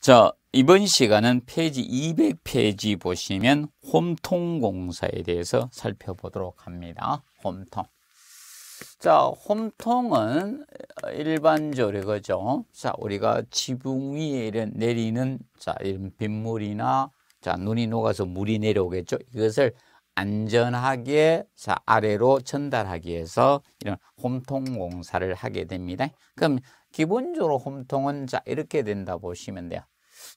자, 이번 시간은 페이지 200페이지 보시면 홈통 공사에 대해서 살펴보도록 합니다. 홈통. 자, 홈통은 일반적으로 그죠. 자, 우리가 지붕 위에 내리는 자, 이런 빗물이나 자, 눈이 녹아서 물이 내려오겠죠. 이것을 안전하게 자, 아래로 전달하기 위해서 이런 홈통 공사를 하게 됩니다. 그럼 기본적으로 홈통은 자, 이렇게 된다 보시면 돼요.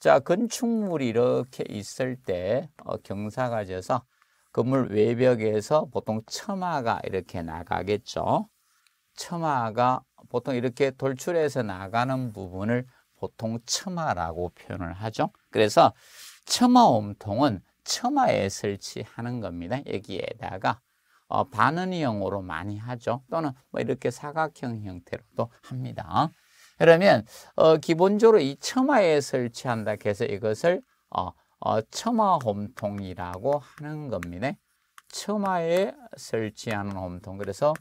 자, 건축물이 이렇게 있을 때 어, 경사가 져서 건물 외벽에서 보통 처마가 이렇게 나가겠죠. 처마가 보통 이렇게 돌출해서 나가는 부분을 보통 처마라고 표현을 하죠. 그래서 처마옴통은 처마에 설치하는 겁니다. 여기에다가 어, 바느니형으로 많이 하죠. 또는 뭐 이렇게 사각형 형태로도 합니다. 그러면 어, 기본적으로 이 처마에 설치한다 해서 이것을 어, 어, 처마 홈통이라고 하는 겁니다. 처마에 설치하는 홈통. 그래서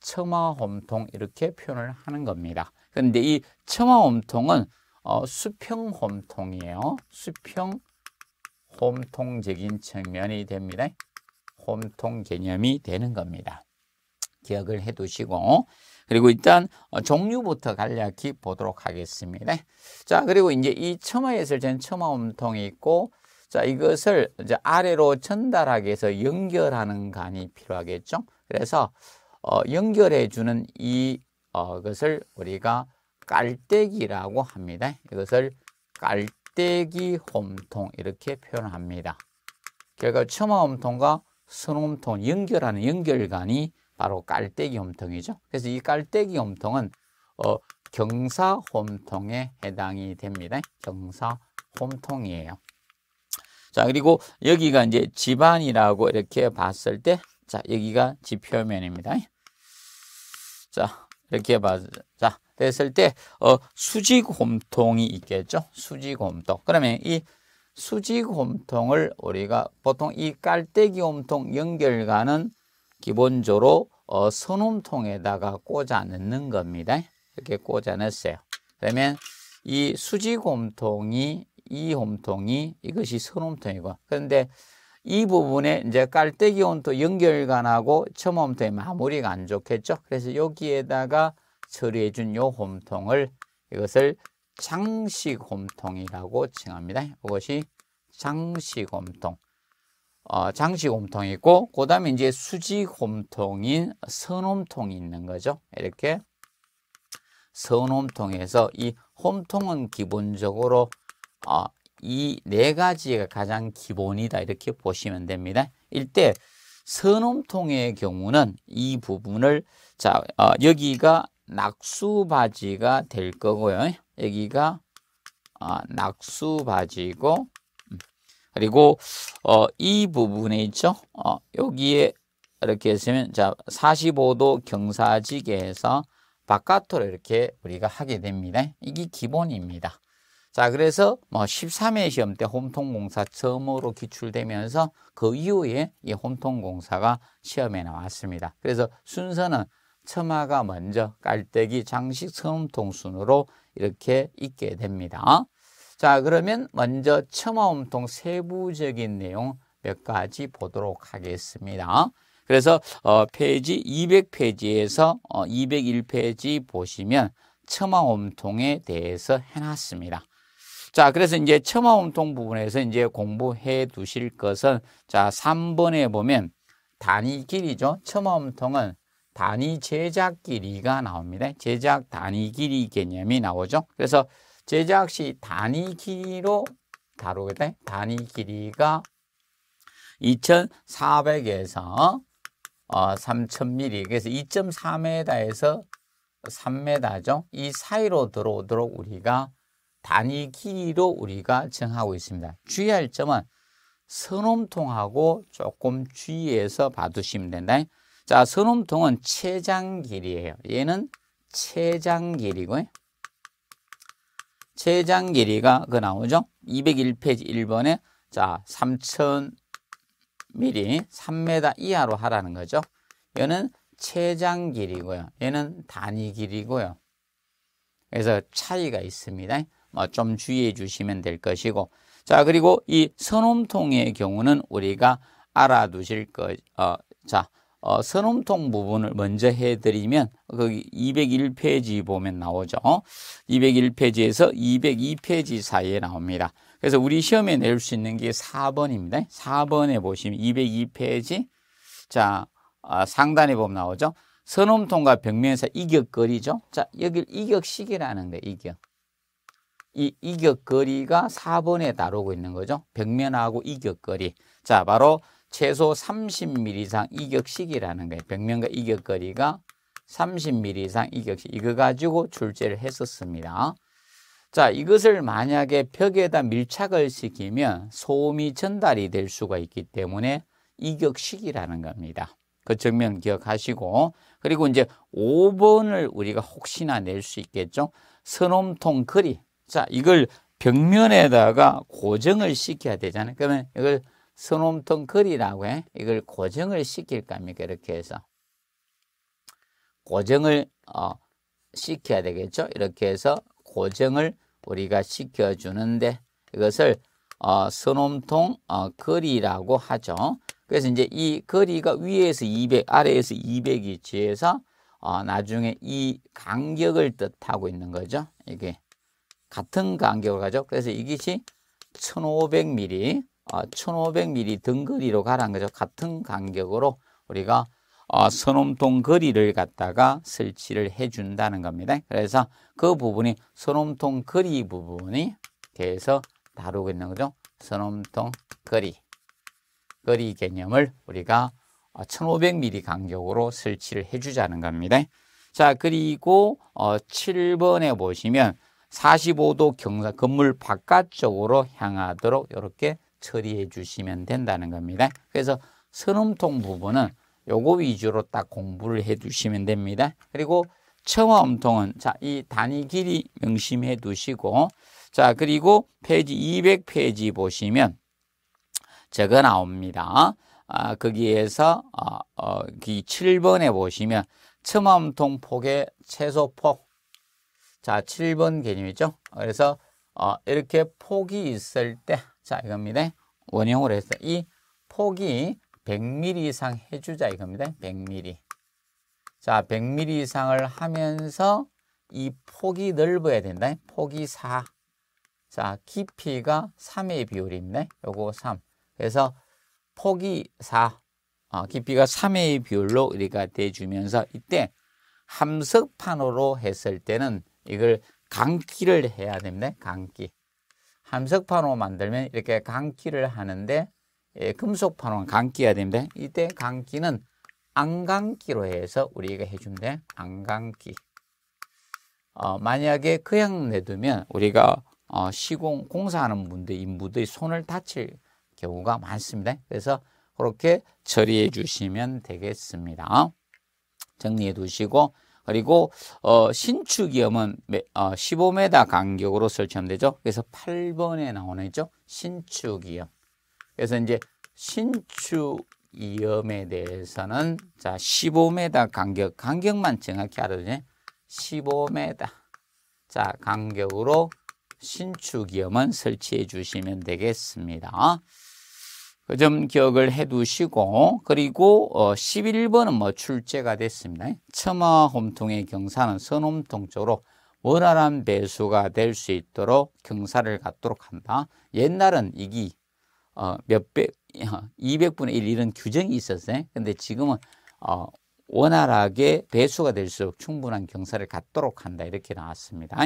처마 홈통 이렇게 표현을 하는 겁니다. 그런데 이 처마 홈통은 어, 수평 홈통이에요. 수평 홈통적인 측면이 됩니다. 홈통 개념이 되는 겁니다. 기억을 해 두시고 그리고 일단 어, 종류부터 간략히 보도록 하겠습니다. 자, 그리고 이제 이 첨화에 있을 때는 첨통이 있고 자, 이것을 이제 아래로 전달하기 위해서 연결하는 간이 필요하겠죠. 그래서 어, 연결해 주는 이 어, 것을 우리가 깔때기라고 합니다. 이것을 깔때기 홈통 이렇게 표현합니다. 결과 첨화 홈통과 선홈통 연결하는 연결간이 바로 깔때기 홈통이죠. 그래서 이 깔때기 홈통은 어, 경사 홈통에 해당이 됩니다. 경사 홈통이에요. 자, 그리고 여기가 이제 지반이라고 이렇게 봤을 때, 자, 여기가 지표면입니다. 자, 이렇게 봤, 자, 됐을 때, 어, 수직 홈통이 있겠죠? 수직 홈통. 그러면 이 수직 홈통을 우리가 보통 이 깔때기 홈통 연결가는 기본적으로 어, 선음통에다가 꽂아 넣는 겁니다. 이렇게 꽂아 넣었어요. 그러면 이 수지곰통이 이 홈통이 이것이 선홈통이고 그런데 이 부분에 이제 깔때기 홈통 연결관하고 첨홈통이 마무리가 안 좋겠죠. 그래서 여기에다가 처리해 준 요 홈통을 이것을 장식 홈통이라고 칭합니다. 이것이 장식 홈통. 어, 장식 홈통이 있고 그 다음에 이제 수직 홈통인 선홈통이 있는 거죠. 이렇게 선홈통에서 이 홈통은 기본적으로 어, 이 네 가지가 가장 기본이다 이렇게 보시면 됩니다. 이때 선홈통의 경우는 이 부분을 자 어, 여기가 낙수바지가 될 거고요. 여기가 어, 낙수바지고 그리고 어, 이 부분에 있죠. 어, 여기에 이렇게 했으면 자 45도 경사지게 해서 바깥으로 이렇게 우리가 하게 됩니다. 이게 기본입니다. 자 그래서 뭐 13회 시험 때 홈통공사 처음으로 기출되면서 그 이후에 이 홈통공사가 시험에 나왔습니다. 그래서 순서는 처마가 먼저 깔때기 장식 홈통 순으로 이렇게 있게 됩니다. 자, 그러면 먼저 처마음통 세부적인 내용 몇 가지 보도록 하겠습니다. 그래서 어, 페이지 200페이지에서 어, 201페이지 보시면 처마음통에 대해서 해놨습니다. 자, 그래서 이제 처마음통 부분에서 이제 공부해 두실 것은 자, 3번에 보면 단위 길이죠. 처마음통은 단위 제작 길이가 나옵니다. 제작 단위 길이 개념이 나오죠. 그래서 제작 시 단위 길이로 다루게 돼. 단위 길이가 2,400에서 3,000mm 그래서 2.4m에서 3m죠. 이 사이로 들어오도록 우리가 단위 길이로 우리가 정하고 있습니다. 주의할 점은 선홈통하고 조금 주의해서 봐두시면 된다. 자, 선홈통은 최장 길이에요. 얘는 최장 길이고요. 최장 길이가 그 나오죠. 201페이지 1번에 자 3000mm 3m 이하로 하라는 거죠. 얘는 최장 길이고요. 얘는 단위 길이고요. 그래서 차이가 있습니다. 뭐 좀 주의해 주시면 될 것이고 자 그리고 이 선홈통의 경우는 우리가 알아두실 거, 어, 자 어, 선음통 부분을 먼저 해드리면 거기 201페이지 보면 나오죠. 201페이지에서 202페이지 사이에 나옵니다. 그래서 우리 시험에 낼 수 있는 게 4번입니다. 4번에 보시면 202페이지 자 아, 상단에 보면 나오죠. 선음통과 벽면에서 이격거리죠. 자 여기 이격식이라는데 이격. 이 이격거리가 4번에 다루고 있는 거죠. 벽면하고 이격거리. 자 바로 최소 30mm 이상 이격식이라는 거예요. 벽면과 이격거리가 30mm 이상 이격식. 이거 가지고 출제를 했었습니다. 자, 이것을 만약에 벽에다 밀착을 시키면 소음이 전달이 될 수가 있기 때문에 이격식이라는 겁니다. 그 정면 기억하시고 그리고 이제 5번을 우리가 혹시나 낼 수 있겠죠. 선홈통 거리. 자, 이걸 벽면에다가 고정을 시켜야 되잖아요. 그러면 이걸 소놈통 거리라고 해. 이걸 고정을 시킬 겁니까? 이렇게 해서. 고정을 어, 시켜야 되겠죠. 이렇게 해서 고정을 우리가 시켜주는데 이것을 어, 선홈통 어, 거리라고 하죠. 그래서 이제 이 거리가 위에서 200, 아래에서 200이 지해서 어, 나중에 이 간격을 뜻하고 있는 거죠. 이게 같은 간격을 가죠. 그래서 이것이 1500mm 1500mm 아, 등거리로 가라는 거죠. 같은 간격으로 우리가 선홈통 아, 거리를 갖다가 설치를 해준다는 겁니다. 그래서 그 부분이 선홈통 거리 부분이 대해서 다루고 있는 거죠. 선홈통 거리, 거리 개념을 우리가 1500mm 아, 간격으로 설치를 해주자는 겁니다. 자, 그리고 7번에 어, 보시면 45도 경사 건물 바깥쪽으로 향하도록 이렇게 처리해 주시면 된다는 겁니다. 그래서 선음통 부분은 요거 위주로 딱 공부를 해주시면 됩니다. 그리고 청화음통은 자, 이 단위 길이 명심해 두시고 자, 그리고 페이지 200페이지 보시면 적어 나옵니다. 아, 거기에서 어, 어, 7번에 보시면 첨음통 폭의 최소폭 자, 7번 개념이죠. 그래서 어, 이렇게 폭이 있을 때 자, 이겁니다. 원형으로 해서 이 폭이 100mm 이상 해주자 이겁니다. 100mm. 자, 100mm 이상을 하면서 이 폭이 넓어야 된다. 폭이 4. 자, 깊이가 3의 비율입니다. 요거 3. 그래서 폭이 4, 어, 아, 깊이가 3의 비율로 우리가 대주면서 이때 함석판으로 했을 때는 이걸 강기를 해야 됩니다. 강기. 함석판으로 만들면 이렇게 강기를 하는데 예, 금속판으로는 강기해야 됩니다. 이때 강기는 안강기로 해서 우리가 해주면 돼. 안강기. 어, 만약에 그냥 내두면 우리가 어, 시공 공사하는 분들 인부들이 손을 다칠 경우가 많습니다. 그래서 그렇게 처리해 주시면 되겠습니다. 정리해 두시고 그리고 어, 신축이염은 15m 어, 간격으로 설치하되죠 면 그래서 8번에 나오는 있죠. 신축이염. 그래서 이제 신축이염에 대해서는 자 15m 간격, 간격만 정확히 알아두네. 15m. 자 간격으로 신축이염은 설치해 주시면 되겠습니다. 그점 기억을 해 두시고 그리고 어 11번은 뭐 출제가 됐습니다. 처마 홈통의 경사는 선홈통 쪽으로 원활한 배수가 될 수 있도록 경사를 갖도록 한다. 옛날은 이기어 몇백 200분의 어, 1 이런 규정이 있었어요. 근데 지금은 어 원활하게 배수가 될수록 충분한 경사를 갖도록 한다 이렇게 나왔습니다.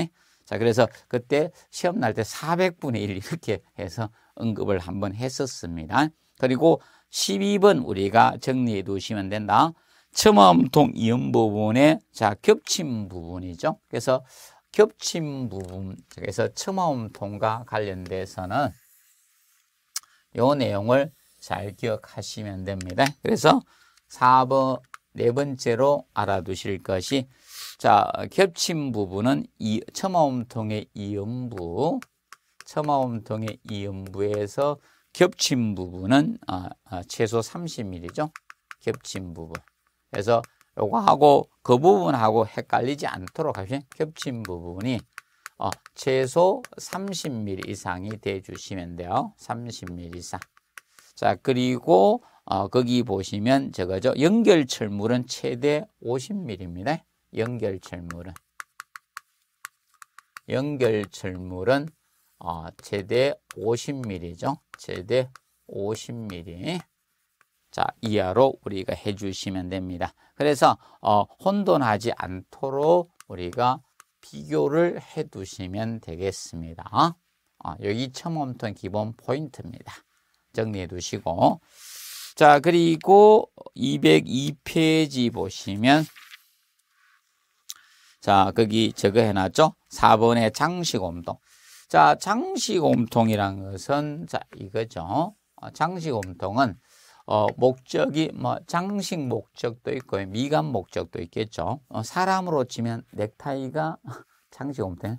자 그래서 그때 시험 날 때 400분의 1 이렇게 해서 언급을 한번 했었습니다. 그리고 12번 우리가 정리해 두시면 된다. 첨음통 이음 부분에 자 겹침 부분이죠. 그래서 겹침 부분 그래서 첨음통과 관련돼서는 요 내용을 잘 기억하시면 됩니다. 그래서 4번 네 번째로 알아두실 것이 자 겹침 부분은 이 첨음통의 이음부 처마음 통의 이음부에서 겹친 부분은 아, 아, 최소 30mm죠. 겹친 부분. 그래서 요거하고 그 부분하고 헷갈리지 않도록 하시 겹친 부분이 어, 최소 30mm 이상이 돼 주시면 돼요. 30mm 이상. 자, 그리고 어, 거기 보시면 저거죠. 연결 철물은 최대 50mm입니다. 연결 철물은 연결 철물은 어, 최대 50mm죠. 최대 50mm. 자, 이하로 우리가 해 주시면 됩니다. 그래서 어, 혼돈하지 않도록 우리가 비교를 해 두시면 되겠습니다. 어, 여기 처음톤 기본 포인트입니다. 정리해 두시고 자, 그리고 202페이지 보시면 자, 거기 저거 해놨죠? 4번의 장식 옴동. 자, 장식곰통이란 것은 자, 이거죠. 어, 장식곰통은 어, 목적이 뭐 장식 목적도 있고 미감 목적도 있겠죠. 어, 사람으로 치면 넥타이가 장식곰통,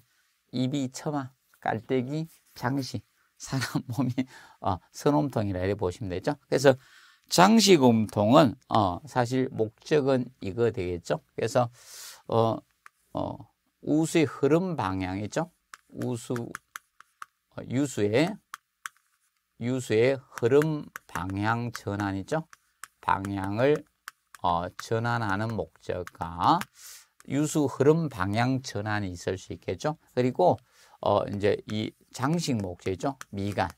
입이 처마, 깔때기, 장식, 사람 몸이 어, 선홈통이라 이렇게 보시면 되죠. 그래서 장식곰통은 어, 사실 목적은 이거 되겠죠. 그래서 어, 어, 우수의 흐름 방향이죠. 우수 어, 유수의 유수의 흐름 방향 전환이죠. 방향을 어, 전환하는 목적과 유수 흐름 방향 전환이 있을 수 있겠죠. 그리고 어, 이제 이 장식 목적이죠. 미간.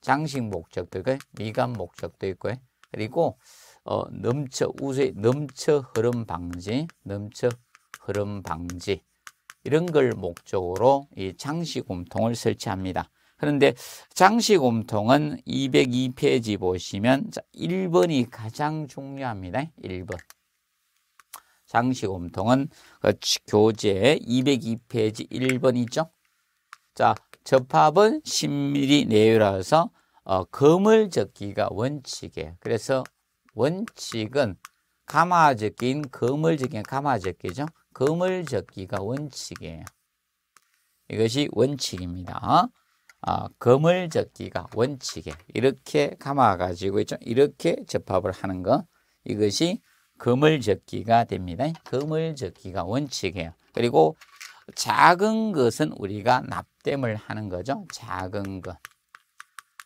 장식 목적도 있고 미간 목적도 있고 그리고 어, 넘쳐 우수의 넘쳐 흐름 방지, 넘쳐 흐름 방지 이런 걸 목적으로 이장식곰통을 설치합니다. 그런데 장시곰통은 202페이지 보시면 자, 1번이 가장 중요합니다. 1번. 장시곰통은 그 교재 202페이지 1번이죠. 자, 접합은 10mm 내외라서 어, 금을 적기가 원칙이에요. 그래서 원칙은 가마 적기인 금을 적기는 가마 적기죠. 금을 적기가 원칙이에요. 이것이 원칙입니다. 아, 금을 적기가 원칙에 이렇게 감아가지고 있죠. 이렇게 접합을 하는 거 이것이 금을 적기가 됩니다. 금을 적기가 원칙이에요. 그리고 작은 것은 우리가 납땜을 하는 거죠. 작은 것.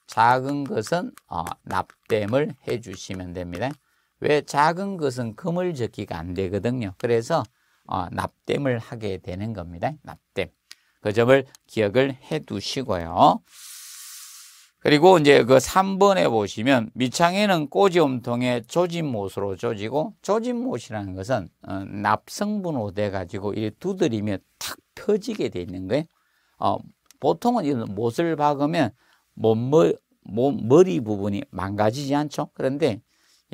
작은 것은 어, 납땜을 해주시면 됩니다. 왜 작은 것은 금을 적기가 안 되거든요. 그래서 어, 납땜을 하게 되는 겁니다. 납땜. 그 점을 기억을 해 두시고요. 그리고 이제 그 3번에 보시면 밑창에는 꼬지음통에 조진못으로 조지고 조진못이라는 것은 어, 납성분으로 돼 가지고 두드리면 탁 펴지게 돼 있는 거예요. 어, 보통은 이 못을 박으면 몸머, 몸, 머리 부분이 망가지지 않죠. 그런데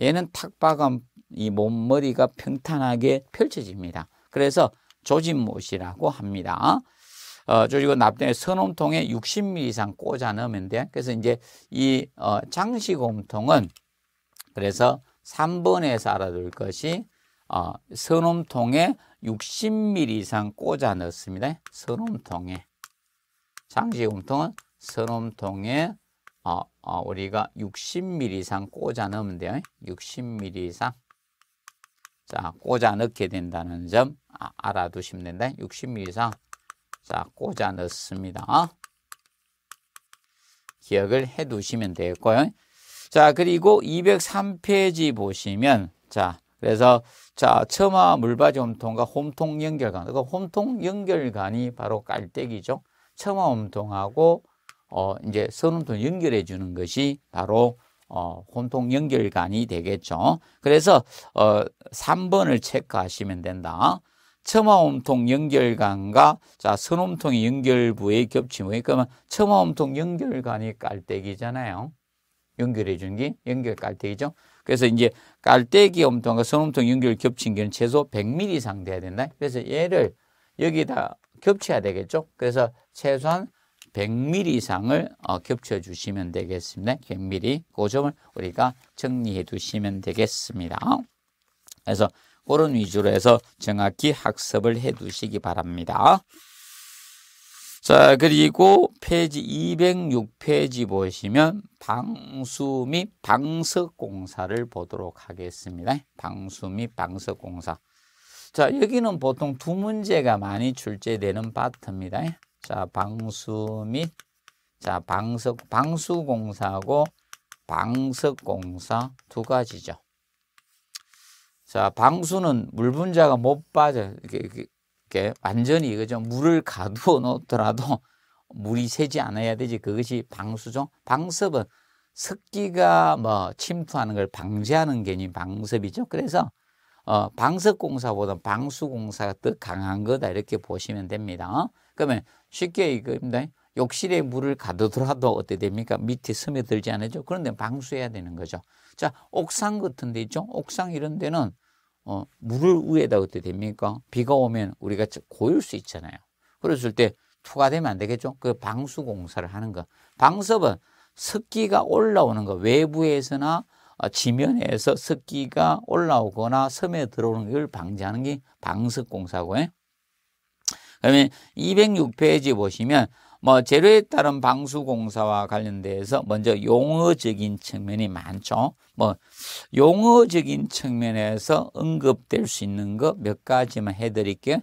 얘는 탁 박으면 이 몸머리가 평탄하게 펼쳐집니다. 그래서 조진못이라고 합니다. 어, 조직은 납땜에 선홈통에 60mm 이상 꽂아 넣으면 돼. 그래서 이제 이 어, 장식홈통은 그래서 3번에서 알아둘 것이 어, 선홈통에 60mm 이상 꽂아 넣습니다. 선홈통에 장식홈통은 선홈통에 어, 어, 우리가 60mm 이상 꽂아 넣으면 돼요. 60mm 이상 자, 꽂아 넣게 된다는 점 아, 알아두시면 된다. 60mm 이상 자, 꽂아 넣습니다. 기억을 해 두시면 되겠고요. 자, 그리고 203페이지 보시면 자, 그래서 자, 처마 물받이 홈통과 홈통 연결관. 그 홈통 연결관이 바로 깔때기죠. 처마 홈통하고 어 이제 선홈통 연결해 주는 것이 바로 어, 혼통 연결관이 되겠죠. 그래서 어, 3번을 체크하시면 된다. 처마음통 연결관과 자 선음통의 연결부의 겹침이 그러면 처마음통 연결관이 깔때기잖아요. 연결해 준 게 연결 깔때기죠. 그래서 이제 깔때기 음통과 선음통 연결 겹친 경우 최소 100mm 이상 돼야 된다. 그래서 얘를 여기다 겹쳐야 되겠죠. 그래서 최소한 100mm 이상을 어, 겹쳐 주시면 되겠습니다. 100mm 그 점을 우리가 정리해 두시면 되겠습니다. 그래서 그런 위주로 해서 정확히 학습을 해 두시기 바랍니다. 자, 그리고 페이지 206페이지 보시면 방수 및 방석 공사를 보도록 하겠습니다. 방수 및 방석 공사. 자, 여기는 보통 두 문제가 많이 출제되는 파트입니다. 자, 방수 및 자, 방석 방수 공사하고 방석 공사 두 가지죠. 자, 방수는 물 분자가 못 빠져 이렇게, 이렇게, 이렇게 완전히 이죠 물을 가두어 놓더라도 물이 새지 않아야 되지. 그것이 방수죠. 방습은 습기가 뭐 침투하는 걸 방지하는 개념 방습이죠. 그래서 어, 방석공사보다 방수공사가 더 강한 거다 이렇게 보시면 됩니다. 그러면 쉽게 이겁니다. 욕실에 물을 가두더라도 어떻게 됩니까? 밑에 스며들지 않죠. 그런데 방수해야 되는 거죠. 자, 옥상 같은 데 있죠. 옥상 이런 데는 어, 물을 위에다 어떻게 됩니까? 비가 오면 우리가 고일 수 있잖아요. 그랬을 때 투과되면 안 되겠죠. 그 방수 공사를 하는 거. 방습은 습기가 올라오는 거 외부에서나 어, 지면에서 습기가 올라오거나 섬에 들어오는 걸 방지하는 게 방습 공사고요. 그음에 206페이지 보시면 뭐 재료에 따른 방수 공사와 관련돼서 먼저 용어적인 측면이 많죠. 뭐 용어적인 측면에서 언급될 수 있는 거 몇 가지만 해드릴게요.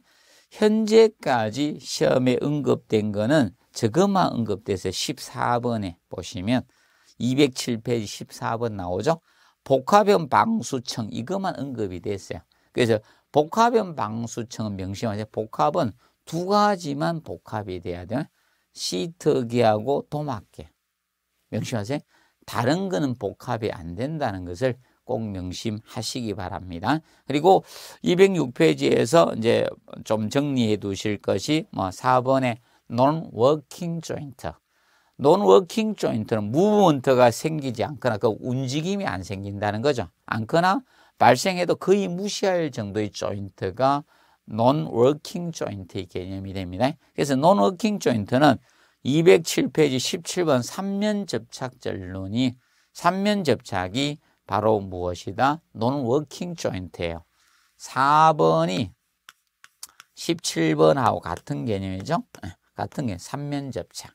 현재까지 시험에 언급된 거는 저것만 언급돼서 14번에 보시면 207페이지 14번 나오죠. 복합형 방수층 이것만 언급이 됐어요. 그래서 복합형 방수층은 명심하세요. 복합은 두 가지만 복합이 돼야 돼. 시터기하고 도막계. 명심하세요. 다른 거는 복합이 안 된다는 것을 꼭 명심하시기 바랍니다. 그리고 206페이지에서 이제 좀 정리해 두실 것이 뭐 4번에 non-working joint. non-working joint는 무브먼트가 생기지 않거나 그 움직임이 안 생긴다는 거죠. 않거나 발생해도 거의 무시할 정도의 조인트가 non-working joint의 개념이 됩니다. 그래서 non-working joint는 207페이지 17번 3면 접착 전론이 3면 접착이 바로 무엇이다? non-working joint예요. 4번이 17번하고 같은 개념이죠. 네, 같은 게 3면 접착.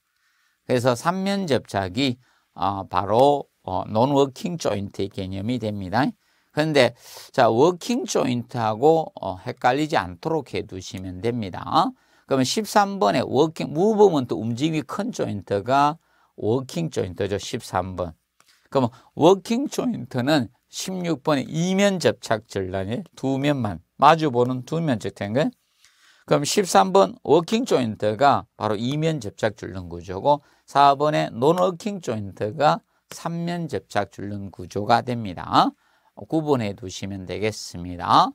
그래서 3면 접착이 어, 바로 어, non-working joint의 개념이 됩니다. 그런데 자 워킹 조인트하고 어, 헷갈리지 않도록 해두시면 됩니다. 어? 그러면 13번에 워킹 무브먼트 움직임이 큰 조인트가 워킹 조인트죠. 13번. 그러면 워킹 조인트는 16번에 이면 접착 전란이 두 면만 마주보는 두 면적 된거예 그럼 13번 워킹 조인트가 바로 이면 접착 줄눈 구조고 4번의 논 워킹 조인트가 3면 접착 줄눈 구조가 됩니다. 구분해 두시면 되겠습니다.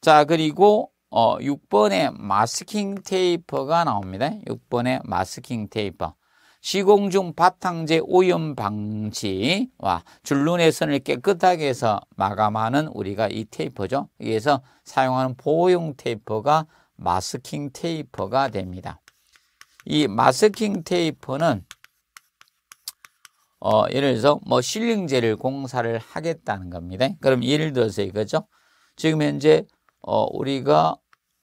자, 그리고 어, 6번에 마스킹 테이퍼가 나옵니다. 6번에 마스킹 테이퍼 시공 중 바탕재 오염 방지와 줄눈에 선을 깨끗하게 해서 마감하는 우리가 이테이퍼죠 여기서 사용하는 보호용 테이퍼가 마스킹 테이퍼가 됩니다. 이 마스킹 테이퍼는 어, 예를 들어서 뭐 실링제를 공사를 하겠다는 겁니다. 그럼 예를 들어서 이거죠. 지금 현재 어, 우리가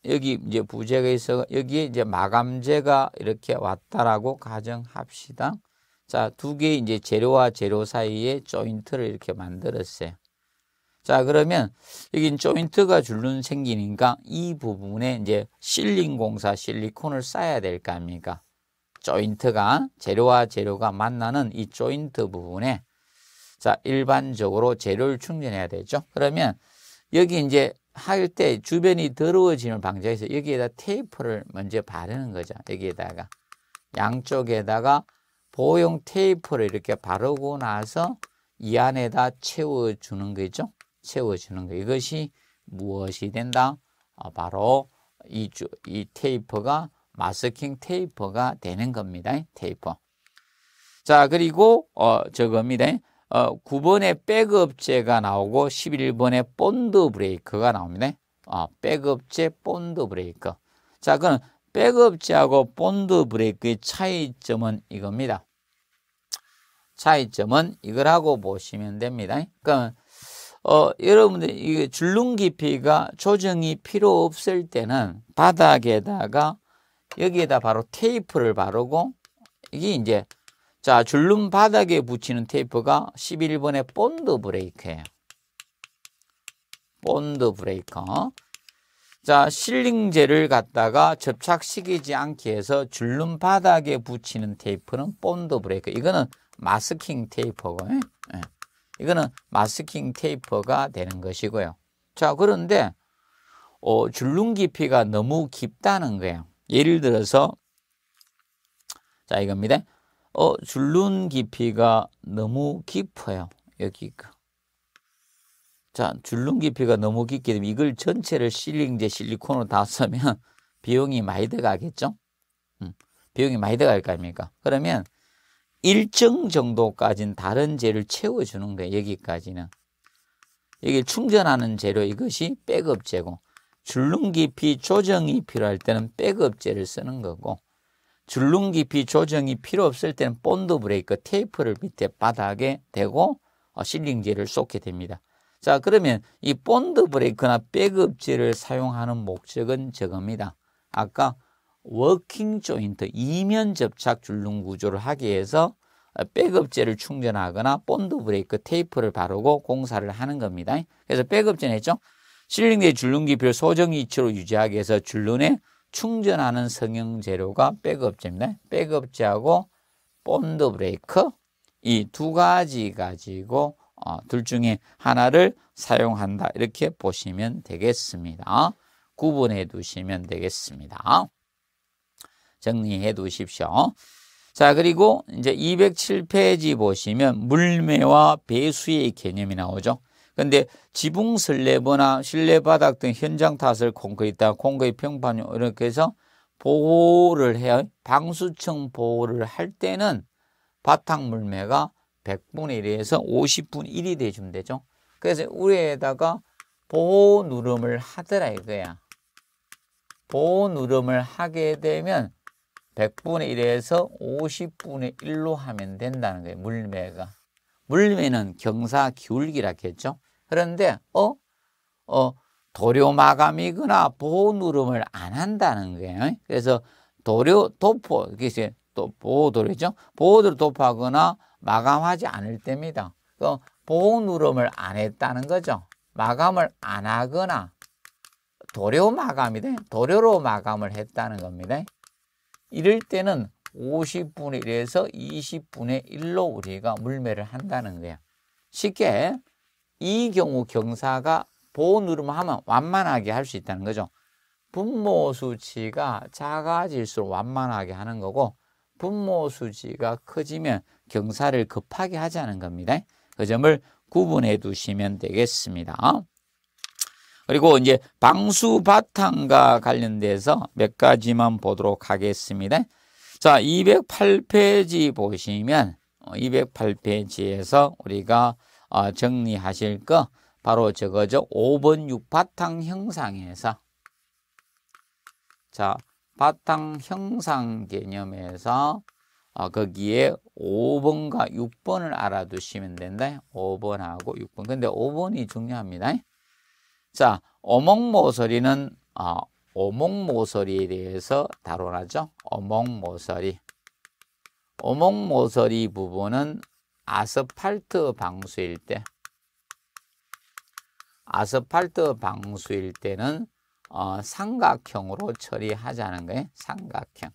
여기 이제 부재가 있어 여기에 이제 마감재가 이렇게 왔다라고 가정합시다. 자, 두 개의 이제 재료와 재료 사이에 조인트를 이렇게 만들었어요. 자, 그러면 여긴 조인트가 줄눈 생기니까 이 부분에 이제 실링 공사 실리콘을 쌓아야 될까합니까 조인트가 재료와 재료가 만나는 이 조인트 부분에 자 일반적으로 재료를 충전해야 되죠. 그러면 여기 이제 할 때 주변이 더러워지는 방지해서 여기에다 테이프를 먼저 바르는 거죠. 여기에다가 양쪽에다가 보용 테이프를 이렇게 바르고 나서 이 안에다 채워주는 거죠. 채워주는 거. 이것이 무엇이 된다? 어, 바로 이, 이 테이프가 마스킹 테이퍼가 되는 겁니다. 테이퍼. 자, 그리고 어 저겁니다. 어 9번에 백업제가 나오고 11번에 본드 브레이크가 나옵니다. 아, 백업제 본드 브레이크. 자, 그럼 백업제하고 본드 브레이크의 차이점은 이겁니다. 차이점은 이거라고 보시면 됩니다. 그러니까 어, 여러분들 이게 줄눈 깊이가 조정이 필요 없을 때는 바닥에다가 여기에다 바로 테이프를 바르고 이게 이제 자 줄눈 바닥에 붙이는 테이프가 11번의 본드 브레이크예요. 본드 브레이커. 자 실링제를 갖다가 접착시키지 않게 해서 줄눈 바닥에 붙이는 테이프는 본드 브레이크. 이거는 마스킹 테이프고 예? 이거는 마스킹 테이프가 되는 것이고요. 자 그런데 어, 줄눈 깊이가 너무 깊다는 거예요. 예를 들어서 자 이겁니다. 어 줄눈 깊이가 너무 깊어요. 여기가. 자 줄눈 깊이가 너무 깊게 되면 이걸 전체를 실링제 실리콘으로 다 쓰면 비용이 많이 들어가겠죠. 음, 비용이 많이 들어갈 거 아닙니까? 그러면 일정 정도까지는 다른 재를 채워주는 거예요. 여기까지는. 여기 충전하는 재료 이것이 백업 재고. 줄눈 깊이 조정이 필요할 때는 백업제를 쓰는 거고 줄눈 깊이 조정이 필요 없을 때는 본드 브레이크 테이프를 밑에 바닥에 대고 어, 실링제를 쏟게 됩니다. 자 그러면 이 본드 브레이크나 백업제를 사용하는 목적은 저겁니다. 아까 워킹 조인트 이면 접착 줄눈 구조를 하기 위해서 어, 백업제를 충전하거나 본드 브레이크 테이프를 바르고 공사를 하는 겁니다. 그래서 백업제는 했죠. 실링대 줄눈기표를 소정 위치로 유지하기 위해서 줄눈에 충전하는 성형 재료가 백업재입니다. 백업재하고 본드 브레이크 이 두 가지 가지고 어, 둘 중에 하나를 사용한다 이렇게 보시면 되겠습니다. 구분해 두시면 되겠습니다. 정리해 두십시오. 자 그리고 이제 207페이지 보시면 물매와 배수의 개념이 나오죠. 근데 지붕 슬래버나 실내 바닥 등 현장 탓을 공거에 있다. 공거의 평판이 이렇게 해서 보호를 해야 방수층 보호를 할 때는 바탕 물매가 100분의 1에서 50분 1이 돼주면 되죠. 그래서 우리에다가 보호 누름을 하더라 이거야. 보호 누름을 하게 되면 100분의 1에서 50분의 1로 하면 된다는 거예요. 물매가. 물리면 경사 기울기라 했죠. 그런데 어? 어 도료 마감이거나 보호 누름을 안 한다는 거예요. 그래서 도료 도포 이게 이제 또 보호 도료죠. 보호도를 도포하거나 마감하지 않을 때입니다. 그 보호 누름을 안 했다는 거죠. 마감을 안 하거나 도료 마감이다. 도료로 마감을 했다는 겁니다. 이럴 때는 50분의 1에서 20분의 1로 우리가 물매를 한다는 거야. 쉽게 이 경우 경사가 보호 누름하면 완만하게 할 수 있다는 거죠. 분모 수치가 작아질수록 완만하게 하는 거고 분모 수치가 커지면 경사를 급하게 하자는 겁니다. 그 점을 구분해 두시면 되겠습니다. 그리고 이제 방수 바탕과 관련돼서 몇 가지만 보도록 하겠습니다. 자, 208페이지 보시면 208페이지에서 어, 우리가 어, 정리하실 거 바로 저거죠. 5번 6바탕 형상에서 자, 바탕 형상 개념에서 어, 거기에 5번과 6번을 알아두시면 된다. 5번하고 6번. 근데 5번이 중요합니다. 자, 오목모서리는 어, 오목모서리에 대해서 다뤄나죠 오목모서리. 오목모서리 부분은 아스팔트 방수일 때 아스팔트 방수일 때는 어, 삼각형으로 처리하자는 거예요. 삼각형.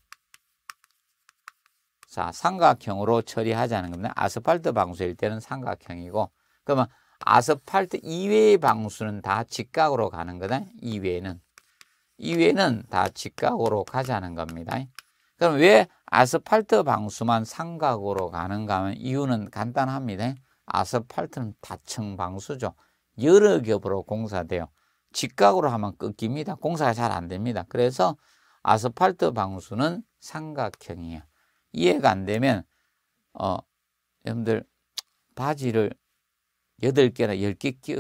자, 삼각형으로 처리하자는 겁니다. 아스팔트 방수일 때는 삼각형이고 그러면 아스팔트 이외의 방수는 다 직각으로 가는 거다. 이외는 이외는 에다 직각으로 가자는 겁니다. 그럼 왜 아스팔트 방수만 삼각으로 가는가 하면 이유는 간단합니다. 아스팔트는 다층 방수죠. 여러 겹으로 공사돼요. 직각으로 하면 끊깁니다. 공사가 잘 안 됩니다. 그래서 아스팔트 방수는 삼각형이에요. 이해가 안 되면 어 여러분들 바지를 8개나 10개 끼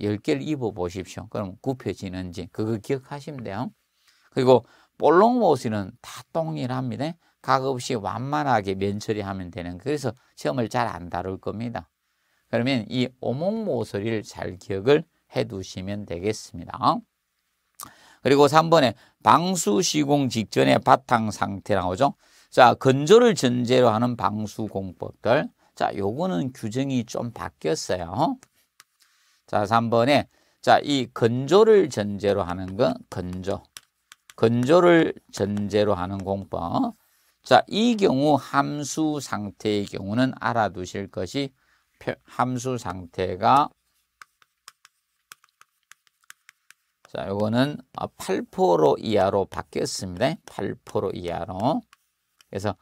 10개를 입어보십시오. 그럼 굽혀지는지 그거 기억하시면 돼요. 그리고 볼록모시는 다 동일합니다. 가급없 완만하게 면처리하면 되는 그래서 시험을 잘 안 다룰 겁니다. 그러면 이 오목모서리를 잘 기억을 해두시면 되겠습니다. 그리고 3번에 방수 시공 직전의 바탕 상태라고 죠 자, 건조를 전제로 하는 방수 공법들. 자, 요거는 규정이 좀 바뀌었어요. 자, 3번에 자, 이 건조를 전제로 하는 건 건조. 건조를 전제로 하는 공법. 자, 이 경우 함수 상태의 경우는 알아두실 것이 함수 상태가 자, 요거는 8 어, 이하로 바뀌었습니다. 8% 이하로. 그래서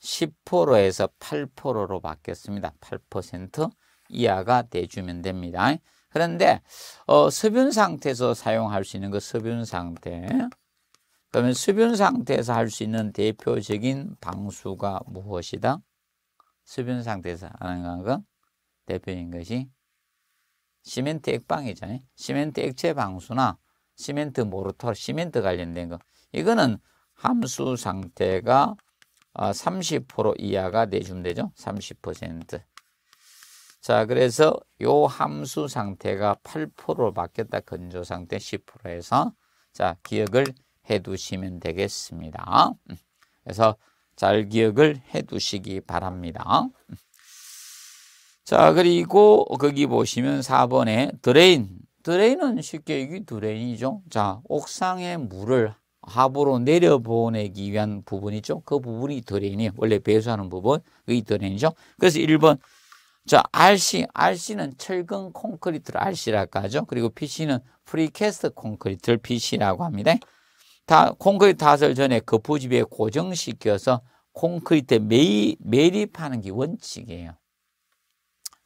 10%에서 8%로 바뀌었습니다. 8% 이하가 돼주면 됩니다. 그런데 어, 수변 상태에서 사용할 수 있는 그 수변 상태. 그러면 수변 상태에서 할 수 있는 대표적인 방수가 무엇이다? 수변 상태에서 하는 건 그 대표인 것이 시멘트 액방이잖아요. 시멘트 액체 방수나 시멘트 모르터, 시멘트 관련된 거. 이거는 함수 상태가 30% 어, 이하가 내줌되죠. 30%. 자, 그래서 요 함수 상태가 8%로 바뀌었다. 건조 상태 10%에서 자, 기억을 해 두시면 되겠습니다. 그래서 잘 기억을 해 두시기 바랍니다. 자, 그리고 거기 보시면 4번에 드레인. 드레인은 쉽게 이게 드레인이죠. 자, 옥상에 물을 하부로 내려보내기 위한 부분이죠. 그 부분이 드레인이에요. 원래 배수하는 부분, 이 드레인이죠. 그래서 1번 자, RC, RC는 철근 콘크리트를 RC라고 하죠. 그리고 PC는 프리캐스트 콘크리트를 PC라고 합니다. 다 콘크리트 타설 전에 그 부집에 고정시켜서 콘크리트에 매이, 매립하는 게 원칙이에요.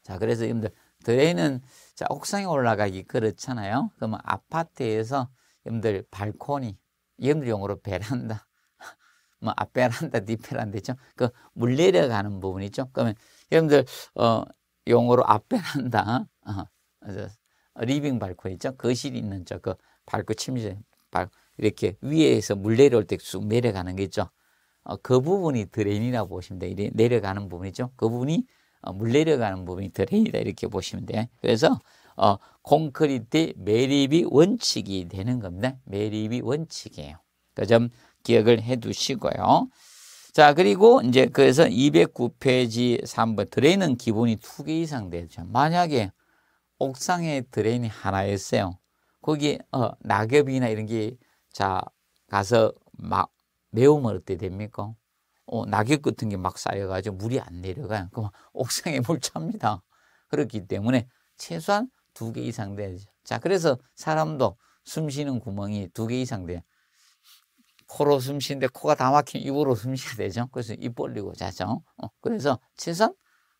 자, 그래서 여러분들 드레인은 자, 옥상에 올라가기 그렇잖아요. 그러면 아파트에서 여러분들 발코니, 여러분들 용으로 베란다, 뭐 앞베란다, 아, 뒷베란다 있죠. 그 물 내려가는 부분 있죠. 그러면 여러분들 어, 용어로 앞에란다 어, 리빙 발코 있죠. 거실 있는 저 그 발코 침실 발 이렇게 위에서 물 내려올 때 쑥 내려가는 게 있죠. 어, 그 부분이 드레인이라고 보시면 돼. 이 내려가는 부분이죠. 그 부분이 어, 물 내려가는 부분이 드레인이다 이렇게 보시면 돼. 그래서 어, 콘크리트 매립이 원칙이 되는 겁니다. 매립이 원칙이에요. 그 점 기억을 해 두시고요. 자, 그리고 이제 그래서 209페이지 3번 드레인은 기본이 두 개 이상 되죠. 만약에 옥상에 드레인이 하나였어요. 거기 어, 낙엽이나 이런 게 자 가서 막 매우면 어때 됩니까? 어, 낙엽 같은 게 막 쌓여가지고 물이 안 내려가요. 그럼 옥상에 물 찹니다. 그렇기 때문에 최소한 두 개 이상 되죠. 자, 그래서 사람도 숨 쉬는 구멍이 두 개 이상 돼요. 코로 숨 쉬는데 코가 다 막힌 입으로 숨 쉬어야 되죠. 그래서 입 벌리고 자죠. 어, 그래서 최소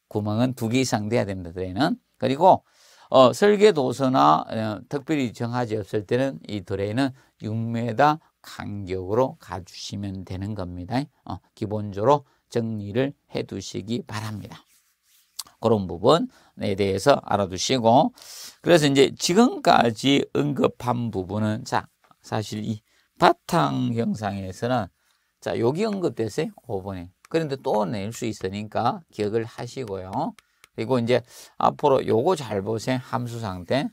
구멍은 두 개 이상 돼야 됩니다. 드레인은. 그리고 어, 설계도서나 어, 특별히 정하지 없을 때는 이 드레인은 6m 간격으로 가주시면 되는 겁니다. 어, 기본적으로 정리를 해 두시기 바랍니다. 그런 부분에 대해서 알아두시고 그래서 이제 지금까지 언급한 부분은 자 사실 이 바탕 형상에서는 자 여기 언급됐어요. 5번에. 그런데 또 낼 수 있으니까 기억을 하시고요. 그리고 이제 앞으로 요거 잘 보세요. 함수 상태.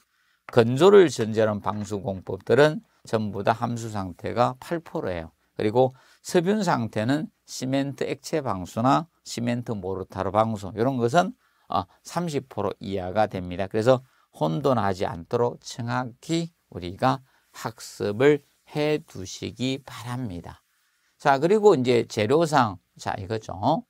건조를 전제로 는 방수 공법들은 전부 다 함수 상태가 8%예요. 그리고 섭윤 상태는 시멘트 액체 방수나 시멘트 모르타르 방수 이런 것은 30% 아, 이하가 됩니다. 그래서 혼돈하지 않도록 정확히 우리가 학습을 해 두시기 바랍니다. 자, 그리고 이제 재료상, 자, 이거죠.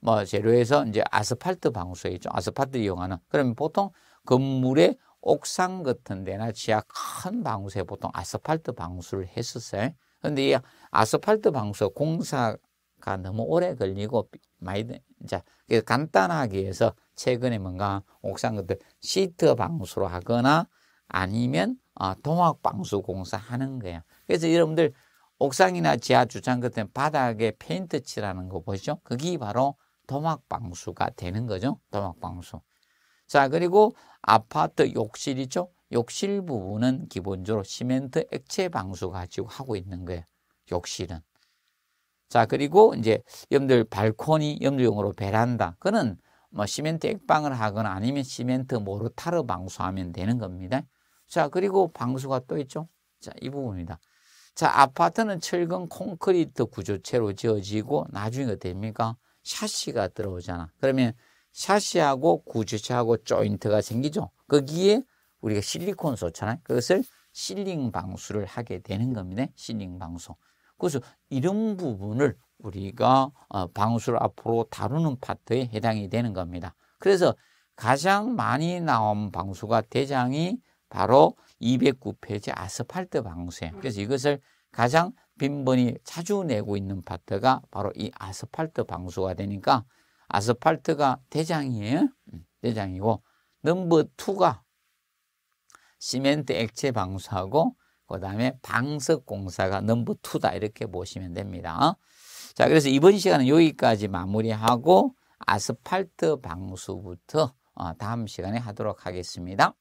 뭐, 재료에서 이제 아스팔트 방수에 있죠. 아스팔트 이용하는. 그러면 보통 건물의 옥상 같은 데나 지하 큰 방수에 보통 아스팔트 방수를 했었어요. 근데 이 아스팔트 방수 공사가 너무 오래 걸리고 많이, 자, 간단하게 해서 최근에 뭔가 옥상 것들 시트 방수로 하거나 아니면 어, 동학 방수 공사하는 거야. 그래서 여러분들 옥상이나 지하 주차장 같은 바닥에 페인트 칠하는 거 보시죠? 그게 바로 도막방수가 되는 거죠. 도막방수. 자, 그리고 아파트 욕실이죠. 욕실 부분은 기본적으로 시멘트 액체 방수 가지고 하고 있는 거예요. 욕실은. 자, 그리고 이제 여러분들 발코니, 염두용으로 베란다. 그는 뭐 시멘트 액방을 하거나 아니면 시멘트 모르타르 방수하면 되는 겁니다. 자, 그리고 방수가 또 있죠. 자, 이 부분입니다. 자, 아파트는 철근 콘크리트 구조체로 지어지고 나중에 됩니까? 샤시가 들어오잖아. 그러면 샤시하고 구조체하고 조인트가 생기죠. 거기에 우리가 실리콘 쏘잖아요. 그것을 실링 방수를 하게 되는 겁니다. 실링 방수. 그래서 이런 부분을 우리가 어, 방수를 앞으로 다루는 파트에 해당이 되는 겁니다. 그래서 가장 많이 나온 방수가 대장이 바로 209페이지 아스팔트 방수에 그래서 이것을 가장 빈번히 자주 내고 있는 파트가 바로 이 아스팔트 방수가 되니까 아스팔트가 대장이에요. 음, 대장이고 넘버 2가 시멘트 액체 방수하고 그 다음에 방석 공사가 넘버 2다 이렇게 보시면 됩니다. 자 그래서 이번 시간은 여기까지 마무리하고 아스팔트 방수부터 어, 다음 시간에 하도록 하겠습니다.